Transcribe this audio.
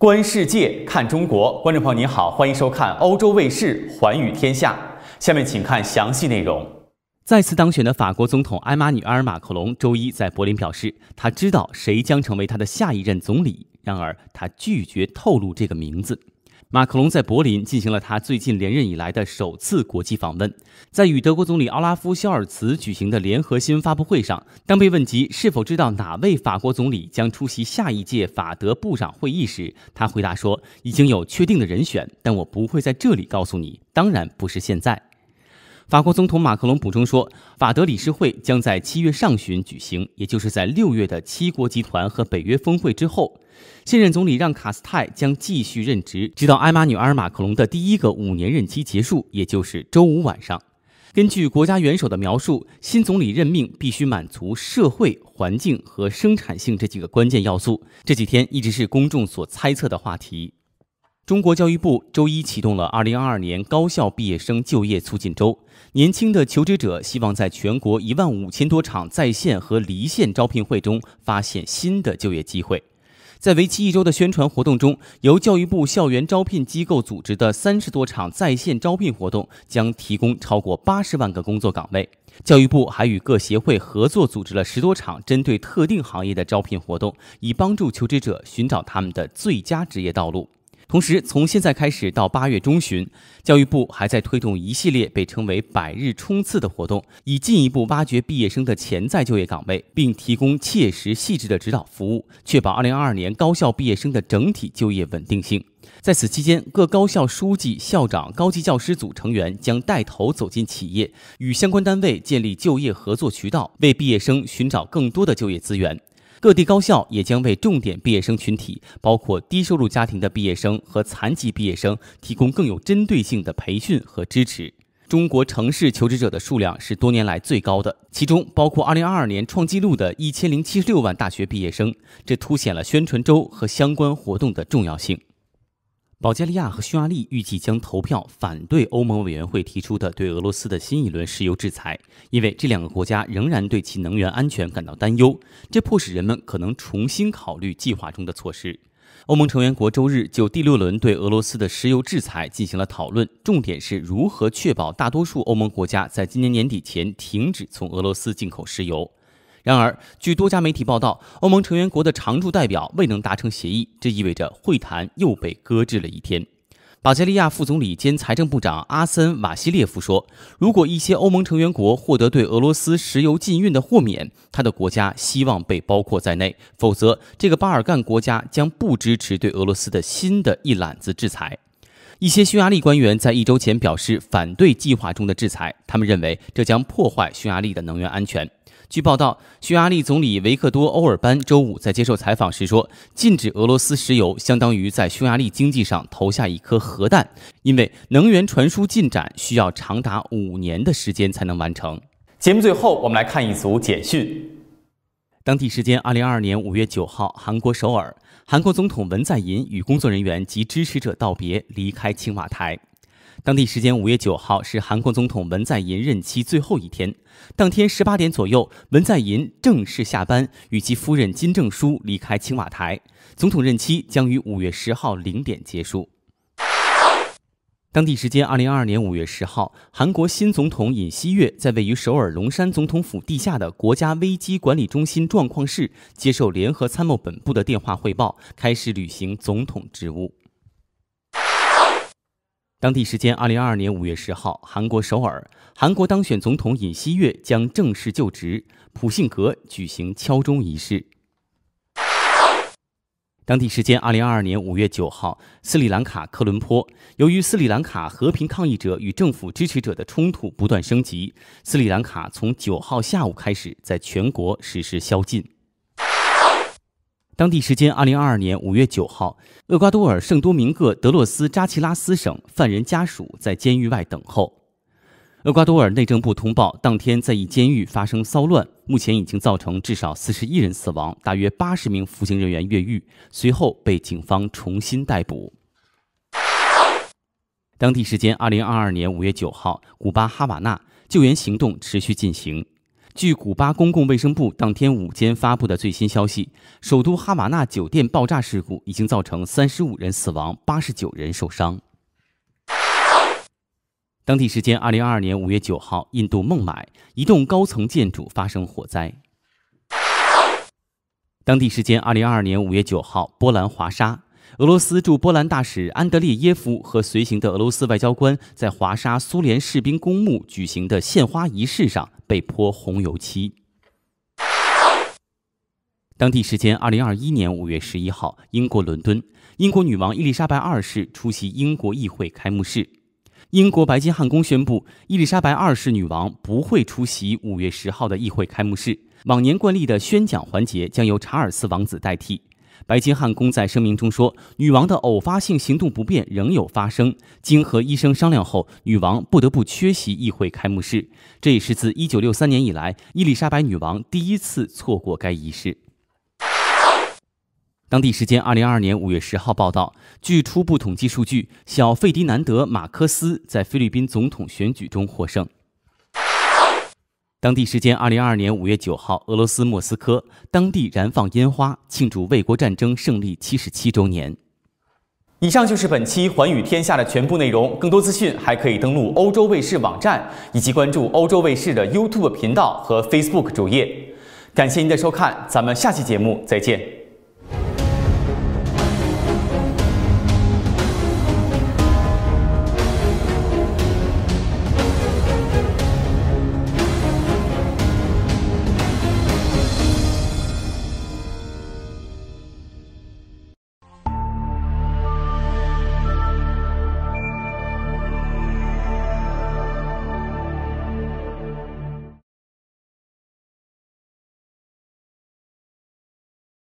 观世界，看中国。观众朋友您好，欢迎收看欧洲卫视《寰宇天下》。下面请看详细内容。再次当选的法国总统埃马纽埃尔·马克龙周一在柏林表示，他知道谁将成为他的下一任总理，然而他拒绝透露这个名字。马克龙在柏林进行了他最近连任以来的首次国际访问。在与德国总理奥拉夫·肖尔茨举行的联合新闻发布会上，当被问及是否知道哪位法国总理将出席下一届法德部长会议时，他回答说：“已经有确定的人选，但我不会在这里告诉你。当然，不是现在。”法国总统马克龙补充说，法德理事会将在七月上旬举行，也就是在六月的七国集团和北约峰会之后。现任总理让·卡斯泰将继续任职，直到埃马纽儿尔·马克龙的第一个五年任期结束，也就是周五晚上。根据国家元首的描述，新总理任命必须满足社会、环境和生产性这几个关键要素。这几天一直是公众所猜测的话题。中国教育部周一启动了2022年高校毕业生就业促进周。年轻的求职者希望在全国一万五千多场在线和离线招聘会中发现新的就业机会。在为期一周的宣传活动中，由教育部校园招聘机构组织的三十多场在线招聘活动将提供超过八十万个工作岗位。教育部还与各协会合作组织了十多场针对特定行业的招聘活动，以帮助求职者寻找他们的最佳职业道路。同时，从现在开始到八月中旬，教育部还在推动一系列被称为“百日冲刺”的活动，以进一步挖掘毕业生的潜在就业岗位，并提供切实细致的指导服务，确保2022年高校毕业生的整体就业稳定性。在此期间，各高校书记、校长、高级教师组成员将带头走进企业，与相关单位建立就业合作渠道，为毕业生寻找更多的就业资源。各地高校也将为重点毕业生群体，包括低收入家庭的毕业生和残疾毕业生，提供更有针对性的培训和支持。中国城市求职者的数量是多年来最高的，其中包括2022年创纪录的1076万大学毕业生，这凸显了宣传周和相关活动的重要性。保加利亚和匈牙利预计将投票反对欧盟委员会提出的对俄罗斯的新一轮石油制裁，因为这两个国家仍然对其能源安全感到担忧。这迫使人们可能重新考虑计划中的措施。欧盟成员国周日就第六轮对俄罗斯的石油制裁进行了讨论，重点是如何确保大多数欧盟国家在今年年底前停止从俄罗斯进口石油。然而，据多家媒体报道，欧盟成员国的常驻代表未能达成协议，这意味着会谈又被搁置了一天。巴塞利亚副总理兼财政部长阿森瓦西列夫说：“如果一些欧盟成员国获得对俄罗斯石油禁运的豁免，他的国家希望被包括在内，否则这个巴尔干国家将不支持对俄罗斯的新的一揽子制裁。”一些匈牙利官员在一周前表示反对计划中的制裁，他们认为这将破坏匈牙利的能源安全。据报道，匈牙利总理维克多·欧尔班周五在接受采访时说：“禁止俄罗斯石油相当于在匈牙利经济上投下一颗核弹，因为能源传输进展需要长达五年的时间才能完成。”节目最后，我们来看一组简讯。当地时间2022年5月9号，韩国首尔。韩国总统文在寅与工作人员及支持者道别，离开青瓦台。当地时间五月九号是韩国总统文在寅任期最后一天。当天十八点左右，文在寅正式下班，与其夫人金正淑离开青瓦台。总统任期将于五月十号零点结束。当地时间二零二二年五月十号，韩国新总统尹锡悦在位于首尔龙山总统府地下的国家危机管理中心状况室接受联合参谋本部的电话汇报，开始履行总统职务。当地时间二零二二年五月十号，韩国首尔，韩国当选总统尹锡悦将正式就职，普信阁举行敲钟仪式。当地时间二零二二年五月九号，斯里兰卡科伦坡，由于斯里兰卡和平抗议者与政府支持者的冲突不断升级，斯里兰卡从九号下午开始在全国实施宵禁。当地时间二零二二年五月九号，厄瓜多尔圣多明各德洛斯扎奇拉斯省犯人家属在监狱外等候。厄瓜多尔内政部通报，当天在一监狱发生骚乱，目前已经造成至少四十一人死亡，大约八十名服刑人员越狱，随后被警方重新逮捕。当地时间二零二二年五月九号，古巴哈瓦那救援行动持续进行。据古巴公共卫生部当天午间发布的最新消息，首都哈瓦那酒店爆炸事故已经造成三十五人死亡，八十九人受伤。当地时间二零二二年五月九号，印度孟买一栋高层建筑发生火灾。当地时间二零二二年五月九号，波兰华沙，俄罗斯驻波兰大使安德烈耶夫和随行的俄罗斯外交官在华沙苏联士兵公墓举行的献花仪式上被泼红油漆。当地时间二零二一年五月十一号，英国伦敦，英国女王伊丽莎白二世出席英国议会开幕式。英国白金汉宫宣布，伊丽莎白二世女王不会出席五月十号的议会开幕式。往年惯例的宣讲环节将由查尔斯王子代替。白金汉宫在声明中说，女王的偶发性行动不便仍有发生，经和医生商量后，女王不得不缺席议会开幕式。这也是自一九六三年以来，伊丽莎白女王第一次错过该仪式。当地时间二零二二年五月十号报道，据初步统计数据，小费迪南德·马克思在菲律宾总统选举中获胜。当地时间二零二二年五月九号，俄罗斯莫斯科当地燃放烟花庆祝卫国战争胜利七十七周年。以上就是本期《寰宇天下》的全部内容，更多资讯还可以登录欧洲卫视网站以及关注欧洲卫视的 YouTube 频道和 Facebook 主页。感谢您的收看，咱们下期节目再见。